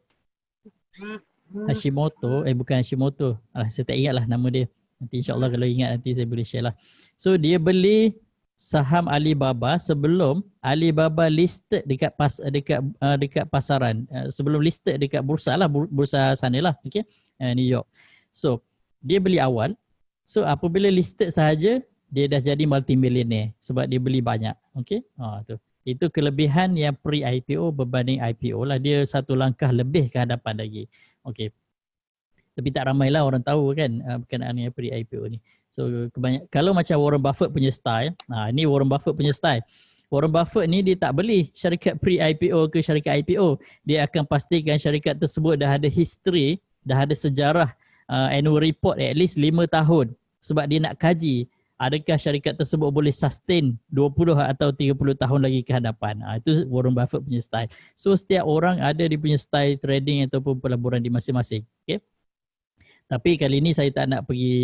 Hashimoto, eh bukan Hashimoto. Alah, saya tak ingat lah nama dia. Nanti insya Allah kalau ingat nanti saya boleh share lah. So dia beli saham Alibaba sebelum Alibaba listed dekat pas, dekat uh, dekat pasaran. Uh, sebelum listed dekat bursa lah, bursa sana lah. Okay, uh, New York. So dia beli awal. So apabila listed sahaja, dia dah jadi multi multimillionaire sebab dia beli banyak. Okey? Ha tu. Itu kelebihan yang pre IPO berbanding IPO lah dia satu langkah lebih ke hadapan lagi. Okey. Tapi tak ramai lah orang tahu kan ah, berkenaan dengan pre IPO ni. So kebanyak kalau macam Warren Buffett punya style, ha ah, ini Warren Buffett punya style. Warren Buffett ni dia tak beli syarikat pre IPO ke syarikat IPO. Dia akan pastikan syarikat tersebut dah ada history, dah ada sejarah uh, annual report at least 5 tahun sebab dia nak kaji adakah syarikat tersebut boleh sustain 20 atau 30 tahun lagi ke hadapan. Ha, itu Warren Buffett punya style. So setiap orang ada dia punya style trading ataupun pelaburan di masing-masing. Okay? Tapi kali ini saya tak nak pergi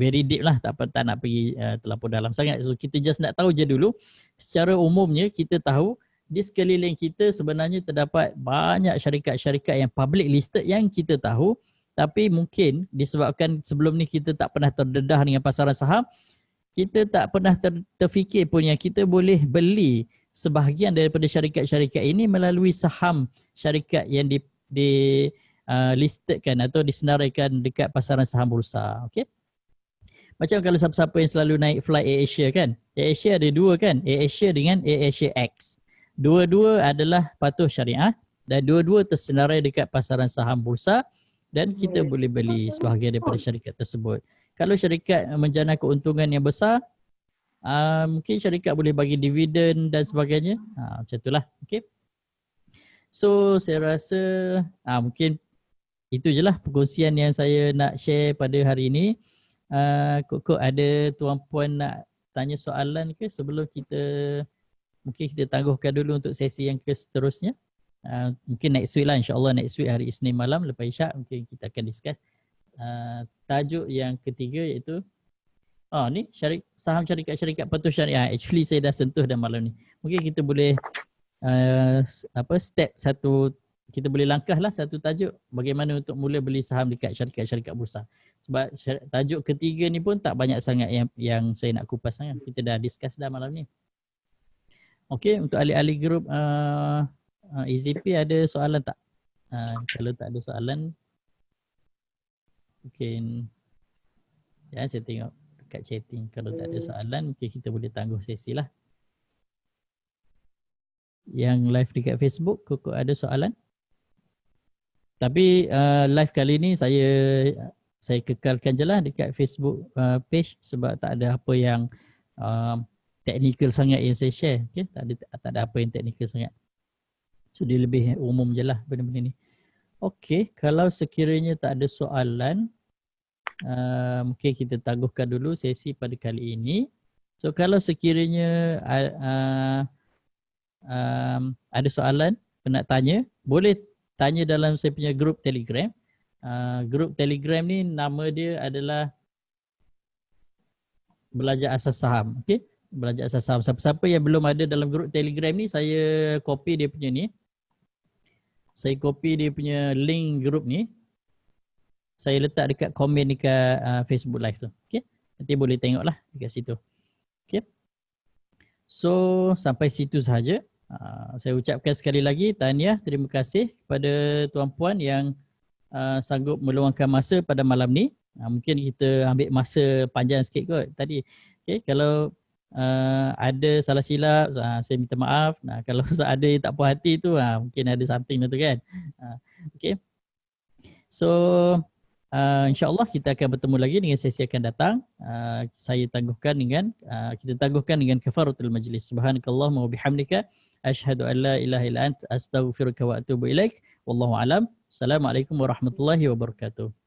very deep lah. Tak, tak nak pergi uh, eh, terlalu dalam sangat. So kita just nak tahu je dulu. Secara umumnya kita tahu di sekeliling kita sebenarnya terdapat banyak syarikat-syarikat yang public listed yang kita tahu tapi mungkin disebabkan sebelum ni kita tak pernah terdedah dengan pasaran saham kita tak pernah ter, terfikir pun yang kita boleh beli sebahagian daripada syarikat-syarikat ini melalui saham syarikat yang di, di uh, listedkan atau disenaraikan dekat pasaran saham bursa. Okay? Macam kalau siapa-siapa yang selalu naik flight Air Asia kan? Air Asia ada dua kan? Air Asia dengan Air Asia X. Dua-dua adalah patuh syariah ah, dan dua-dua tersenarai dekat pasaran saham bursa dan kita hmm. boleh beli sebahagian daripada syarikat tersebut kalau syarikat eh, menjana keuntungan yang besar uh, mungkin syarikat boleh bagi dividen dan sebagainya ha, macam itulah Okay. so saya rasa ha, mungkin itu je lah perkongsian yang saya nak share pada hari ini uh, kok ada tuan puan nak tanya soalan ke sebelum kita mungkin kita tangguhkan dulu untuk sesi yang ke seterusnya uh, mungkin next week lah insyaallah next week hari Isnin malam lepas isyak mungkin kita akan discuss Ah, tajuk yang ketiga iaitu Oh ni syarik, saham syarikat-syarikat patuh syariah Actually saya dah sentuh dah malam ni Mungkin kita boleh uh, apa step satu Kita boleh langkah lah satu tajuk Bagaimana untuk mula beli saham dekat syarikat-syarikat bursa Sebab syarik, tajuk ketiga ni pun tak banyak sangat yang yang saya nak kupas sangat Kita dah discuss dah malam ni Okay untuk ahli-ahli grup uh, uh, EZP ada soalan tak? Uh, kalau tak ada soalan mungkin ya saya tengok dekat chatting kalau tak ada soalan mungkin kita boleh tangguh sesi lah. Yang live dekat Facebook kokok ada soalan? Tapi uh, live kali ni saya saya kekalkan je lah dekat Facebook uh, page sebab tak ada apa yang um, technical sangat yang saya share. Okay? Tak, ada, tak ada apa yang teknikal sangat. So dia lebih umum je lah benda-benda ni. Okey, kalau sekiranya tak ada soalan, Ah, mungkin kita tangguhkan dulu sesi pada kali ini. So kalau sekiranya uh, uh, um, ada soalan nak tanya, boleh tanya dalam saya punya grup Telegram. Uh, grup Telegram ni nama dia adalah Belajar Asas Saham. Okay? Belajar Asas Saham. Siapa-siapa yang belum ada dalam grup Telegram ni, saya copy dia punya ni. Saya copy dia punya link grup ni saya letak dekat komen dekat uh, Facebook live tu. Okay. Nanti boleh tengok tengoklah dekat situ. Okay. So sampai situ sahaja. Uh, saya ucapkan sekali lagi tahniah terima kasih kepada tuan puan yang uh, sanggup meluangkan masa pada malam ni. Uh, mungkin kita ambil masa panjang sikit kot tadi. Okay. Kalau uh, ada salah silap uh, saya minta maaf. Nah, kalau ada yang tak puas hati tu uh, mungkin ada something tu kan. Uh, okay. So uh, insyaallah kita akan bertemu lagi dengan sesi akan datang uh, saya tangguhkan dengan uh, kita tangguhkan dengan kafaratul majlis subhanakallahumma wa bihamdika ashhadu an la ilaha illa ant astaghfiruka wa atubu ilaik wallahu alam assalamualaikum warahmatullahi wabarakatuh